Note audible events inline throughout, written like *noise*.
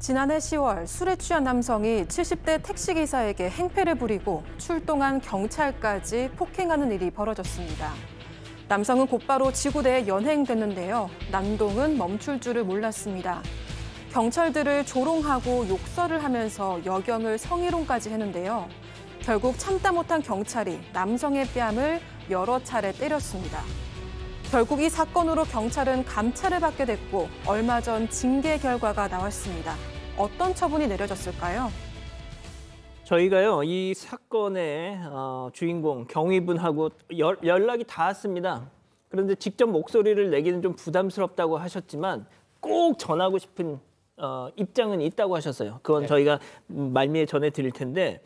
지난해 10월 술에 취한 남성이 70대 택시기사에게 행패를 부리고 출동한 경찰까지 폭행하는 일이 벌어졌습니다. 남성은 곧바로 지구대에 연행됐는데요. 남동은 멈출 줄을 몰랐습니다. 경찰들을 조롱하고 욕설을 하면서 여경을 성희롱까지 했는데요. 결국 참다 못한 경찰이 남성의 뺨을 여러 차례 때렸습니다. 결국 이 사건으로 경찰은 감찰을 받게 됐고 얼마 전 징계 결과가 나왔습니다. 어떤 처분이 내려졌을까요? 저희가요 이 사건의 어, 주인공 경위분하고 열, 연락이 닿았습니다. 그런데 직접 목소리를 내기는 좀 부담스럽다고 하셨지만 꼭 전하고 싶은 어, 입장은 있다고 하셨어요. 그건 네. 저희가 음, 말미에 전해드릴 텐데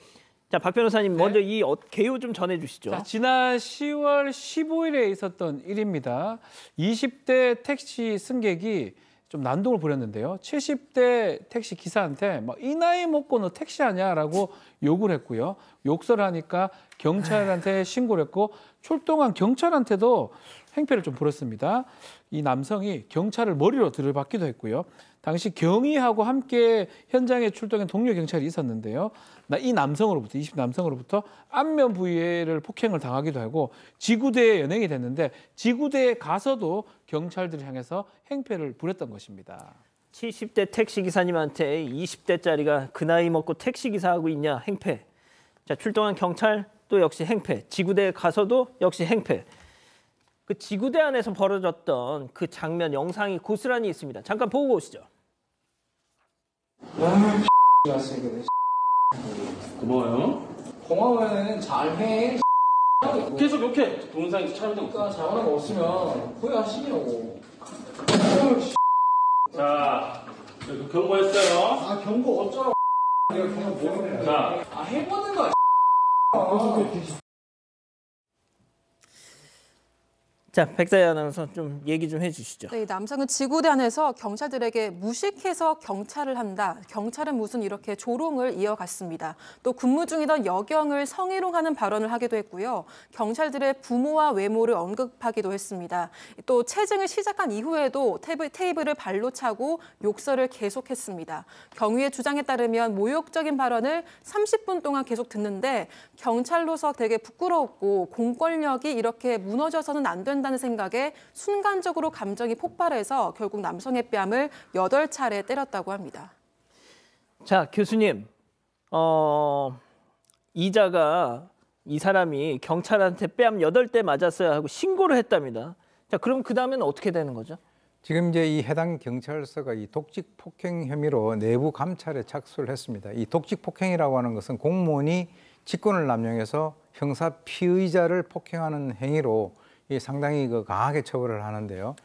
자, 박 변호사님 네. 먼저 이 어, 개요 좀 전해 주시죠. 자, 지난 10월 15일에 있었던 일입니다. 20대 택시 승객이 좀 난동을 부렸는데요. 70대 택시 기사한테 막이 뭐, 나이 먹고 너 택시하냐라고 *laughs* 욕을 했고요. 욕설을 하니까 경찰한테 아. 신고를 했고 출동한 경찰한테도 행패를 좀 부렸습니다. 이 남성이 경찰을 머리로 들이받기도 했고요. 당시 경위하고 함께 현장에 출동한 동료 경찰이 있었는데요. 이 남성으로부터 20 남성으로부터 안면 부위를 폭행을 당하기도 하고 지구대에 연행이 됐는데 지구대에 가서도 경찰들을 향해서 행패를 부렸던 것입니다. 70대 택시기사님한테 20대짜리가 그 나이 먹고 택시기사하고 있냐 행패. 자 출동한 경찰 또 역시 행패. 지구대에 가서도 역시 행패. 그 지구대 안에서 벌어졌던 그 장면 영상이 고스란히 있습니다. 잠깐 보고 오시죠. 너는 왔으니 *laughs* 고마워요. 고마워요. 잘해. *laughs* 계속 이렇게 동영상에 촬영되고 잘하는 거 없으면 후회하시냐고. *laughs* 자, 그 경고했어요. 아 경고 어쩌라고. 내가 경고 모르네. 자, 아 해보는 거 자, 백사연 아나운서 좀 얘기 좀 해주시죠. 네, 남성은 지구대 안에서 경찰들에게 무식해서 경찰을 한다. 경찰은 무슨 이렇게 조롱을 이어갔습니다. 또 근무 중이던 여경을 성희롱하는 발언을 하기도 했고요. 경찰들의 부모와 외모를 언급하기도 했습니다. 또 체증을 시작한 이후에도 테이블, 테이블을 발로 차고 욕설을 계속했습니다. 경위의 주장에 따르면 모욕적인 발언을 30분 동안 계속 듣는데 경찰로서 되게 부끄러웠고 공권력이 이렇게 무너져서는 안 된다. 한다는 생각에 순간적으로 감정이 폭발해서 결국 남성의 뺨을 8차례 때렸다고 합니다. 자, 교수님. 어, 이자가 이 사람이 경찰한테 뺨 8대 맞았어야 하고 신고를 했답니다. 자, 그럼 그다음에는 어떻게 되는 거죠? 지금 이제 이 해당 경찰서가 이 독직 폭행 혐의로 내부 감찰에 착수를 했습니다. 이 독직 폭행이라고 하는 것은 공무원이 직권을 남용해서 형사 피의자를 폭행하는 행위로 상당히 그 강하게 처벌을 하는데요.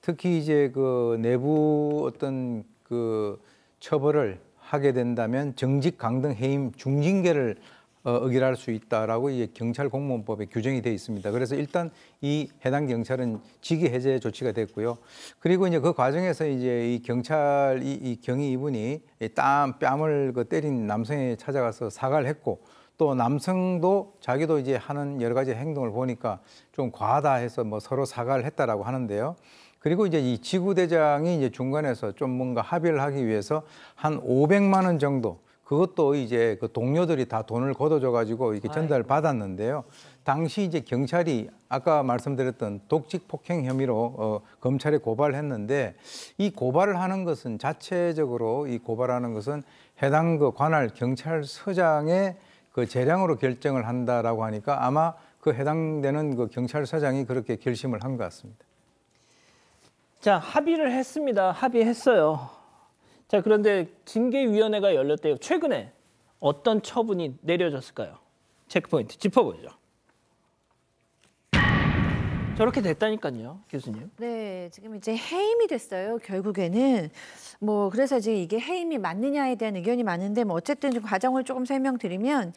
특히 이제 그 내부 어떤 그 처벌을 하게 된다면 정직 강등 해임 중징계를 어, 의결할수 있다라고 이제 경찰 공무원법에 규정이 되어 있습니다. 그래서 일단 이 해당 경찰은 직위 해제 조치가 됐고요. 그리고 이제 그 과정에서 이제 이 경찰 이, 이 경위 이분이 땀 뺨을 그 때린 남성에 찾아가서 사과를 했고 또 남성도 자기도 이제 하는 여러 가지 행동을 보니까 좀과다 해서 뭐 서로 사과를 했다라고 하는데요. 그리고 이제 이 지구대장이 이제 중간에서 좀 뭔가 합의를 하기 위해서 한 500만 원 정도 그것도 이제 그 동료들이 다 돈을 걷어줘 가지고 이렇게 전달 받았는데요. 당시 이제 경찰이 아까 말씀드렸던 독직 폭행 혐의로 어, 검찰에 고발했는데 이 고발을 하는 것은 자체적으로 이 고발하는 것은 해당 그 관할 경찰서장의 그 재량으로 결정을 한다라고 하니까 아마 그 해당되는 그 경찰서장이 그렇게 결심을 한 것 같습니다. 자 합의를 했습니다. 합의했어요. 자 그런데 징계위원회가 열렸대요. 최근에 어떤 처분이 내려졌을까요? 체크포인트 짚어보죠. 저렇게 됐다니까요, 교수님. 네, 지금 이제 해임이 됐어요. 결국에는 뭐 그래서 이제 이게 해임이 맞느냐에 대한 의견이 많은데 뭐 어쨌든 좀 과정을 조금 설명드리면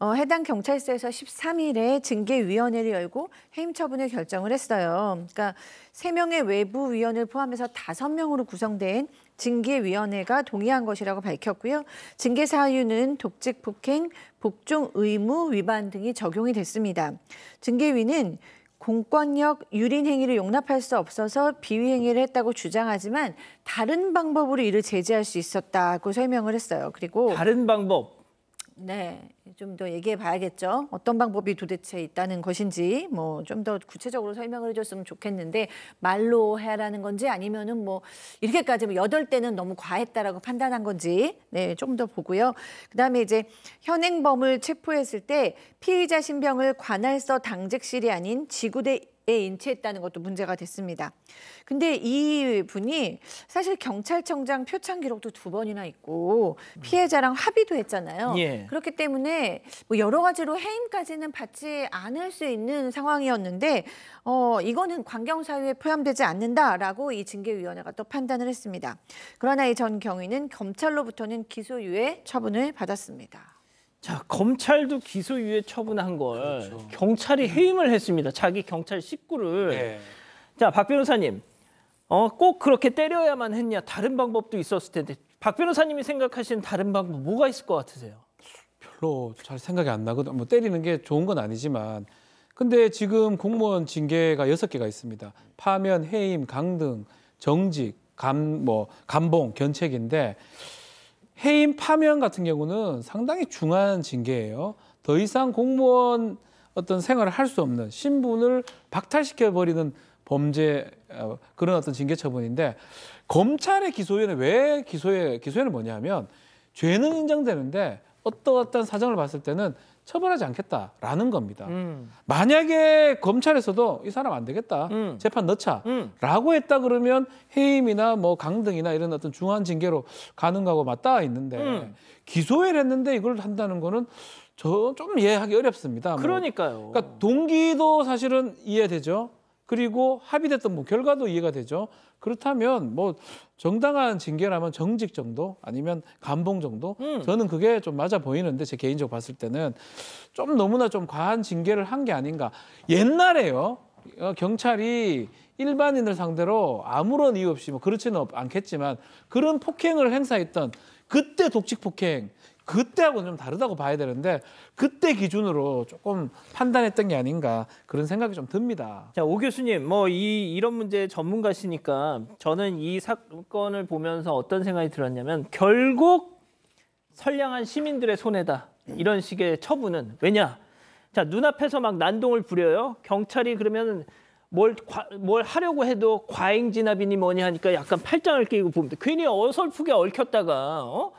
어, 해당 경찰서에서 13일에 징계위원회를 열고 해임 처분을 결정을 했어요. 그러니까 세명의 외부 위원을 포함해서 다섯 명으로 구성된 징계위원회가 동의한 것이라고 밝혔고요. 징계 사유는 독직 폭행, 복종 의무 위반 등이 적용이 됐습니다. 징계위는 공권력 유린 행위를 용납할 수 없어서 비위 행위를 했다고 주장하지만 다른 방법으로 이를 제재할 수 있었다고 설명을 했어요. 그리고 다른 방법 네, 좀 더 얘기해 봐야겠죠. 어떤 방법이 도대체 있다는 것인지 뭐 좀 더 구체적으로 설명을 해줬으면 좋겠는데 말로 해라는 건지 아니면은 뭐 이렇게까지 뭐 여덟 대는 너무 과했다라고 판단한 건지 네, 좀 더 보고요. 그다음에 이제 현행범을 체포했을 때 피의자 신병을 관할서 당직실이 아닌 지구대 에인체했다는 것도 문제가 됐습니다. 근데 이 분이 사실 경찰청장 표창 기록도 두 번이나 있고 피해자랑 합의도 했잖아요. 예. 그렇기 때문에 뭐 여러 가지로 해임까지는 받지 않을 수 있는 상황이었는데 어 이거는 관경사유에 포함되지 않는다라고 이 징계위원회가 또 판단을 했습니다. 그러나 이 전 경위는 검찰로부터는 기소유예 처분을 받았습니다. 자 검찰도 기소유예 처분한 걸 그렇죠. 경찰이 음. 해임을 했습니다. 자기 경찰 식구를. 네. 자박 변호사님, 어, 꼭 그렇게 때려야만 했냐? 다른 방법도 있었을 텐데 박 변호사님이 생각하시는 다른 방법 뭐가 있을 것 같으세요? 별로 잘 생각이 안 나거든. 뭐 때리는 게 좋은 건 아니지만 근데 지금 공무원 징계가 여섯 개가 있습니다. 파면, 해임, 강등, 정직, 감 뭐 감봉, 견책인데. 해임 파면 같은 경우는 상당히 중한 징계예요. 더 이상 공무원 어떤 생활을 할 수 없는 신분을 박탈시켜 버리는 범죄 어, 그런 어떤 징계 처분인데 검찰의 기소유는왜 기소유 기소유는 뭐냐면 죄는 인정되는데 어떠 어떤 사정을 봤을 때는 처벌하지 않겠다라는 겁니다. 음. 만약에 검찰에서도 이 사람 안 되겠다 음. 재판 음. 넣자라고 음. 했다 그러면 해임이나 뭐 강등이나 이런 어떤 중한 징계로 가는 거하고 맞닿아 있는데 음. 기소를 했는데 이걸 한다는 거는 저 좀 이해하기 어렵습니다. 뭐 그러니까요. 뭐. 그러니까 동기도 사실은 이해되죠. 그리고 합의됐던 뭐 결과도 이해가 되죠. 그렇다면 뭐 정당한 징계라면 정직 정도 아니면 감봉 정도 음. 저는 그게 좀 맞아 보이는데 제 개인적으로 봤을 때는 좀 너무나 좀 과한 징계를 한 게 아닌가. 옛날에요. 어, 경찰이 일반인을 상대로 아무런 이유 없이 뭐 그렇지는 않겠지만 그런 폭행을 행사했던 그때 독직 폭행 그때하고는 좀 다르다고 봐야 되는데 그때 기준으로 조금 판단했던 게 아닌가 그런 생각이 좀 듭니다. 자, 오 교수님, 뭐 이 이런 문제 전문가시니까 저는 이 사건을 보면서 어떤 생각이 들었냐면 결국 선량한 시민들의 손해다. 이런 식의 처분은 왜냐? 자, 눈앞에서 막 난동을 부려요. 경찰이 그러면 뭘, 과, 뭘 하려고 해도 과잉 진압이니 뭐니 하니까 약간 팔짱을 끼고 봅니다. 괜히 어설프게 얽혔다가 어?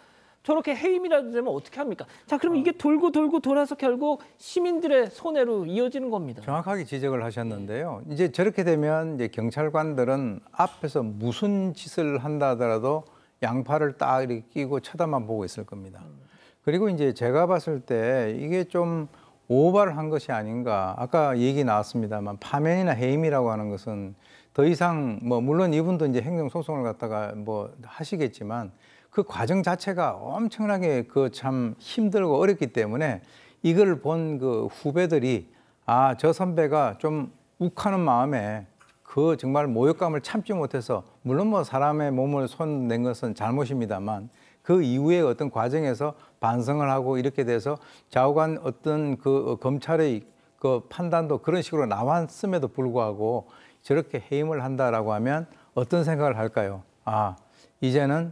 저렇게 해임이라도 되면 어떻게 합니까? 자, 그럼 어. 이게 돌고 돌고 돌아서 결국 시민들의 손해로 이어지는 겁니다. 정확하게 지적을 하셨는데요. 이제 저렇게 되면 이제 경찰관들은 앞에서 무슨 짓을 한다 하더라도 양팔을 딱 이렇게 끼고 쳐다만 보고 있을 겁니다. 음. 그리고 이제 제가 봤을 때 이게 좀오발를한 것이 아닌가. 아까 얘기 나왔습니다만 파면이나 해임이라고 하는 것은 더 이상 뭐 물론 이분도 이제 행정 소송을 갖다가 뭐 하시겠지만 그 과정 자체가 엄청나게 그 참 힘들고 어렵기 때문에 이걸 본 그 후배들이 아, 저 선배가 좀 욱하는 마음에 그 정말 모욕감을 참지 못해서 물론 뭐 사람의 몸을 손 낸 것은 잘못입니다만 그 이후에 어떤 과정에서 반성을 하고 이렇게 돼서 좌우간 어떤 그 검찰의 그 판단도 그런 식으로 나왔음에도 불구하고 저렇게 해임을 한다라고 하면 어떤 생각을 할까요? 아, 이제는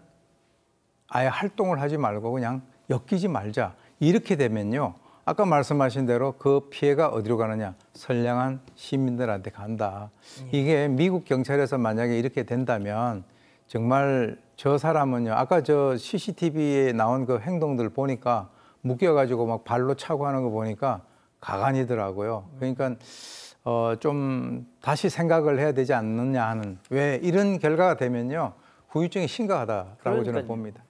아예 활동을 하지 말고 그냥 엮이지 말자. 이렇게 되면요. 아까 말씀하신 대로 그 피해가 어디로 가느냐. 선량한 시민들한테 간다. 예. 이게 미국 경찰에서 만약에 이렇게 된다면 정말 저 사람은요. 아까 저 CCTV에 나온 그 행동들 보니까 묶여가지고 막 발로 차고 하는 거 보니까 가관이더라고요. 그러니까 어, 좀 다시 생각을 해야 되지 않느냐 하는 왜 이런 결과가 되면요 후유증이 심각하다라고 그러니까요. 저는 봅니다.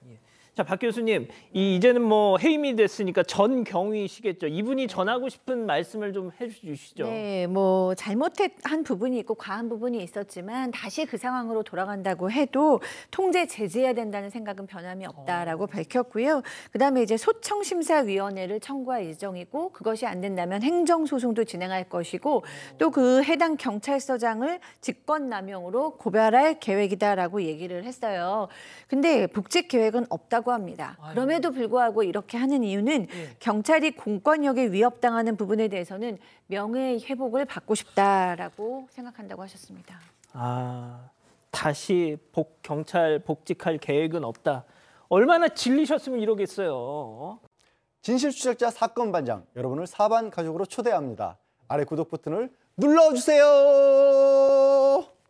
자, 박 교수님, 이 이제는 뭐 해임이 됐으니까 전 경위시겠죠. 이분이 전하고 싶은 말씀을 좀 해주시죠. 네, 뭐 잘못한 부분이 있고 과한 부분이 있었지만 다시 그 상황으로 돌아간다고 해도 통제 제재해야 된다는 생각은 변함이 없다라고 어. 밝혔고요. 그다음에 이제 소청심사위원회를 청구할 예정이고 그것이 안 된다면 행정소송도 진행할 것이고 어. 또그 해당 경찰서장을 직권남용으로 고발할 계획이다라고 얘기를 했어요. 근데 복직 계획은 없다고. 있다고 합니다. 그럼에도 불구하고 이렇게 하는 이유는 예. 경찰이 공권력에 위협당하는 부분에 대해서는 명예 회복을 받고 싶다라고 생각한다고 하셨습니다. 아, 다시 복, 경찰 복직할 계획은 없다. 얼마나 질리셨으면 이러겠어요. 진실추적자 사건 반장 여러분을 사반 가족으로 초대합니다. 아래 구독 버튼을 눌러주세요.